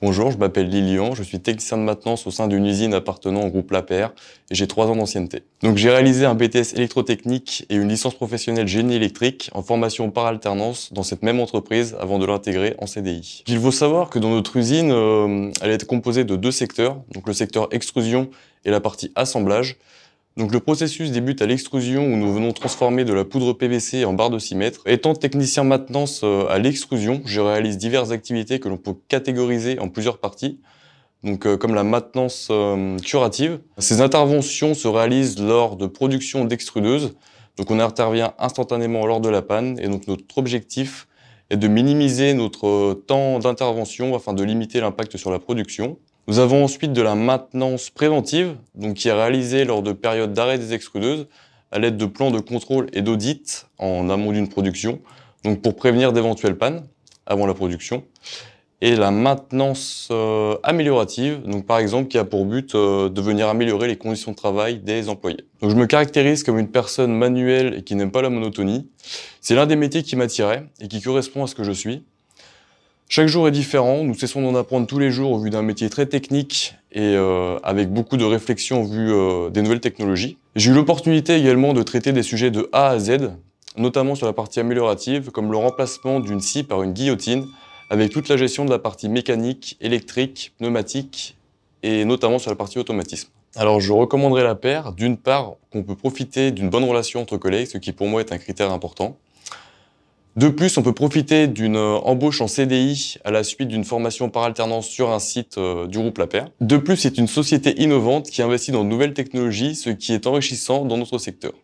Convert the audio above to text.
Bonjour, je m'appelle Lilian, je suis technicien de maintenance au sein d'une usine appartenant au groupe Lapère et j'ai trois ans d'ancienneté. Donc j'ai réalisé un BTS électrotechnique et une licence professionnelle génie électrique en formation par alternance dans cette même entreprise avant de l'intégrer en CDI. Il faut savoir que dans notre usine, euh, elle est composée de deux secteurs, donc le secteur extrusion et la partie assemblage. Donc le processus débute à l'extrusion où nous venons transformer de la poudre PVC en barre de 6 mètres. Étant technicien maintenance euh, à l'extrusion, je réalise diverses activités que l'on peut catégoriser en plusieurs parties. Donc euh, comme la maintenance euh, curative. Ces interventions se réalisent lors de production d'extrudeuses. Donc on intervient instantanément lors de la panne et donc notre objectif est de minimiser notre temps d'intervention afin de limiter l'impact sur la production. Nous avons ensuite de la maintenance préventive, donc qui est réalisée lors de périodes d'arrêt des extrudeuses à l'aide de plans de contrôle et d'audit en amont d'une production, donc pour prévenir d'éventuelles pannes avant la production. Et la maintenance euh, améliorative, donc par exemple qui a pour but euh, de venir améliorer les conditions de travail des employés. je me caractérise comme une personne manuelle et qui n'aime pas la monotonie. C'est l'un des métiers qui m'attirait et qui correspond à ce que je suis. Chaque jour est différent, nous cessons d'en apprendre tous les jours au vu d'un métier très technique et euh, avec beaucoup de réflexion au vu euh, des nouvelles technologies. J'ai eu l'opportunité également de traiter des sujets de A à Z, notamment sur la partie améliorative, comme le remplacement d'une scie par une guillotine, avec toute la gestion de la partie mécanique, électrique, pneumatique et notamment sur la partie automatisme. Alors je recommanderais la paire, d'une part qu'on peut profiter d'une bonne relation entre collègues, ce qui pour moi est un critère important, de plus, on peut profiter d'une euh, embauche en CDI à la suite d'une formation par alternance sur un site euh, du groupe La Paire. De plus, c'est une société innovante qui investit dans de nouvelles technologies, ce qui est enrichissant dans notre secteur.